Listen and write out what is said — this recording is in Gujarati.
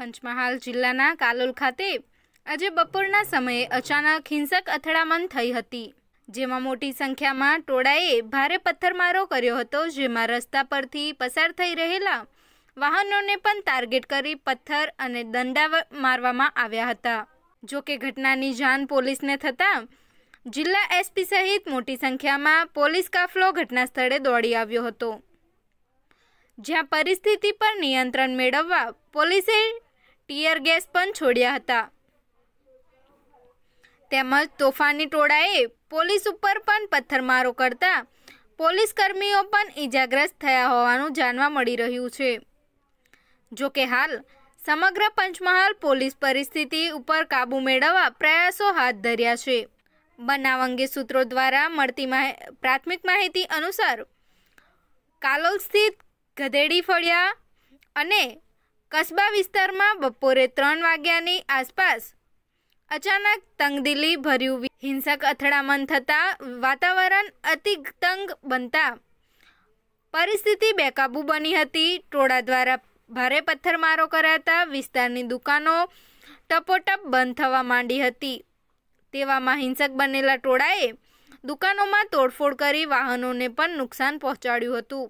પંચમહાલ જિલ્લાના કાલોલ ખાતે આજે બપોરના સમયે અચાનક હિંસક અથડામણ થઈ હતી જેમાં મોટી સંખ્યામાં ટોળાએ ભારે પથ્થરમારો કર્યો હતો જેમાં રસ્તા પરથી પસાર થઈ રહેલા વાહનોને પણ ટાર્ગેટ કરી પથ્થર અને દંડા મારવામાં આવ્યા હતા જો કે ઘટનાની જાણ પોલીસને થતાં જિલ્લા એસપી સહિત મોટી સંખ્યામાં પોલીસ કાફલો ઘટના સ્થળે દોડી આવ્યો હતો જ્યાં પરિસ્થિતિ પર નિયંત્રણ મેળવવા પોલીસે ટીયર ગેસ પણ છોડ્યા હતા તેમજ તોફાની ટોળાએ પોલીસ ઉપર પણ પથ્થરમારો કરતા પોલીસ કર્મીઓ પણ ઈજાગ્રસ્ત થયા હોવાનું જાણવા મળી રહ્યું છે જો કે હાલ સમગ્ર પંચમહાલ પોલીસ પરિસ્થિતિ ઉપર કાબૂ મેળવવા પ્રયાસો હાથ ધર્યા છે બનાવ અંગે સૂત્રો દ્વારા મળતી પ્રાથમિક માહિતી અનુસાર કાલોલ સ્થિત ગધેડી ફળિયા અને કસ્બા વિસ્તારમાં બપોરે ત્રણ વાગ્યાની આસપાસ અચાનક તંગદિલી ભર્યું હિંસક અથડામણ થતા વાતાવરણ અતિ તંગ બનતા પરિસ્થિતિ બેકાબુ બની હતી ટોળા દ્વારા ભારે પથ્થરમારો કરાતા વિસ્તારની દુકાનો ટપોટપ બંધ થવા માંડી હતી તેવામાં હિંસક બનેલા ટોળાએ દુકાનોમાં તોડફોડ કરી વાહનોને પણ નુકસાન પહોંચાડ્યું હતું